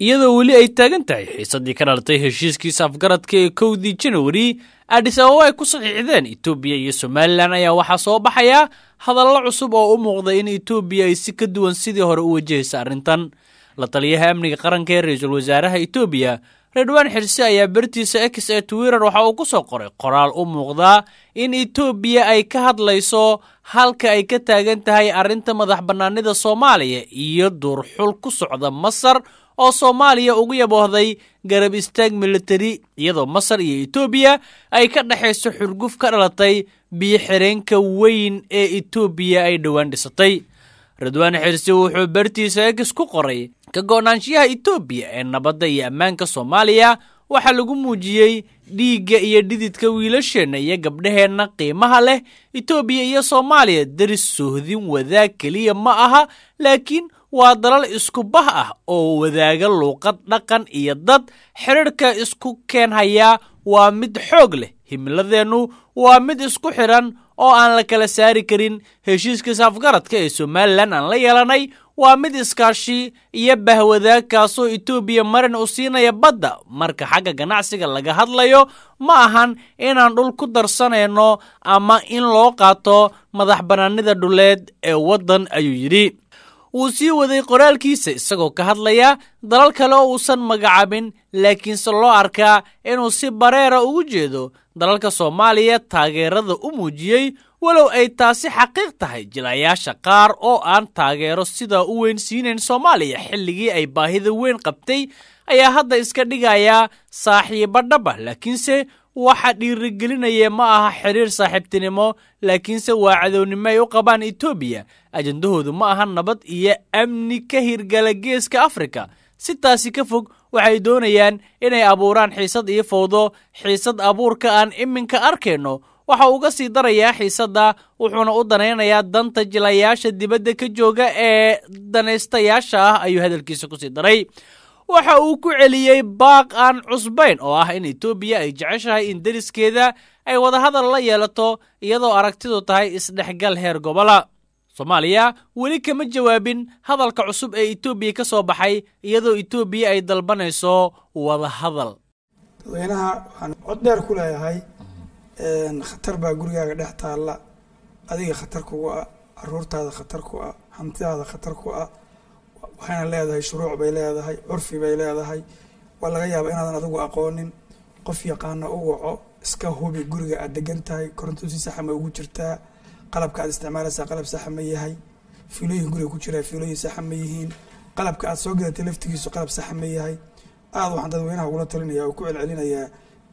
iyadoo weli ay taagan tahay xiisaddii ka dhalatay heshiiskiisa afgaradka ee kowdii janwari adhis ababa ay ku saxiixdeen etoobiya iyo somalilan ayaa waxaa soo baxaya hadallo cusub oo u muuqda in etoobiya ay si ka duwan sidii hore u wajahaysa arrintan la taliyaha amniga qaranka ee ra-iisul wasaaraha etoobiya redwaan xirse ayaa bartiisa ex ee twitter waxa uu ku soo qoray qoraal u muuqdaa in etoobiya ay ka hadlayso halka ay ka taagan tahay arrinta madax bannaanida soomaaliya iyo duurxul ku socda masar oo soomaaliya ugu yaboohday garab istaag milatari iyadoo masar iyo etoobiya ay ka dhexayso xurguf ka dhalatay biyoxireenka weyn ee etoobiya ay dhowaan dhisatay ridwaan xirsi wuxuu bartiisa eegis ku qoray ka go'naanshiyaha etoobiya ee nabadda iyo ammaanka soomaaliya waxaa lagu muujiyey dhiigga iyo dhididka wiilasheenna iyo gabdhaheenna qiimaha leh etoobiya iyo soomaaliya daris sohdin wadaag keliya ma aha laakiin waa dalal iskubah ah oo wadaaga luuqad dhaqan iyo dad xidhiidhka isku keenhaya waa mid xoog leh himiladeennu waa mid isku xidhan oo aan la kala saari karin heshiiska saafgaradka ee somalilan aan la yeelanay waa mid iskaashi iyo bahwadaag kaasoo etoobiya marin u siinaya badda marka xagga ganacsiga laga hadlayo ma ahan inaan dhul ku darsanayno ama in loo qaato madax bannaanida dhuleed ee waddan ayuu yidhi wuu sii waday qoraalkiisa isagoo ka hadlaya dalal kale oo uusan magacaabin laakiinse loo arkaa inuu si bareera ugu jeedo dalalka soomaaliya taageerada u muujiyey walow ay taasi xaqiiq tahay jilayaasha qaar oo aan taageero sidaa u weyn siinayn soomaaliya xilligii ay baahida weyn qabtay ayaa hadda iska dhigayaa dhabba laakiinse waxa dhiirigelinaya ma aha xidhiir saaxiibtinimo laakiinse waa cadownimo ay u qabaan etoobiya ajandahoodu ma aha nabad iyo amni ka hirgala geeska afrika si taasi ka fog waxay doonayaan inay abuuraan xiisad iyo fowdo xiisad abuurka aan iminka arkayno waxa uga sii darayaa xiisadda wuxuuna u danaynayaa danta jilayaasha dibadda ka jooga ee danaystayaasha ah ayuu hadalkiisa kusii daray waxa uu ku celiyey baaq aan cusbayn oo ah in etoobiya ay jeceshahay in deriskeeda ay wadahadal la yeelato iyadoo aragtidu tahay isdhexgal heer gobola soomaaliya weli kama jawaabin hadalka cusub ee etoobiya ka soo baxay iyadoo etoobiya ay dalbanayso wadahadal dadweynaha waxaan cod dheer ku leeyahay khatar baa gurigaaga dhex taalla adiga khatar kugu ah aruurtaada khatar ku ah hantidaada khatar ku ah waxayna leedahay shuruuc bay leedahay curfi bay leedahay waa laga yaaba inaadan adigu aqoonin qof yaqaana u waco iska hubi guriga aad degan tahay korontosi saxa ma ugu jirtaa qalabka aad isticmaalaysaa qalab saxa ma yahay fiilooyin guriga ku jira fiilooyin saxa ma yihiin qalabka aad soo gadatay laftigiisu qalab saxa ma yahay aada waxaan dadweynaha ugula talinaya oo ku celcelinayaa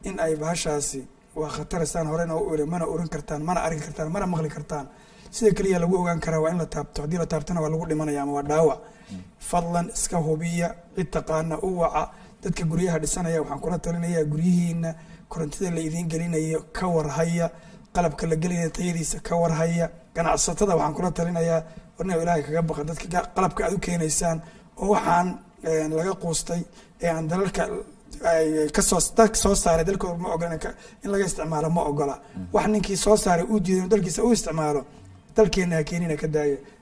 in ay bahashaasi waa khataristaan horena u eri mana oran kartaan mana arki kartaan mana maqli kartaan sida keliya lagu ogaan karaa waa in la taabto haddii la taabtana waa lagu dhimanaya ama waa dhaawac fadlan iska hubiya cid taqaana u waca dadka guryaha dhisanaya waxaan kula talinayaa guryihiina korontada la idiin gelinayo ka warhaya qalabka la gelinaya tayadiisa ka warhaya ganacsatada waxaan kula talinayaa warna ilaahay kaga baqa dadka qalabka aad u keenaysaan oo waxaan eh, laga quustay ee aan dalalka kasoo dalka soo saaray dalkooda ma ogola in laga isticmaalo ma ogola wax ninkii soo saaray uu diiday dalkiisa u isticmaalo dalkeenna ha keenina ka daaya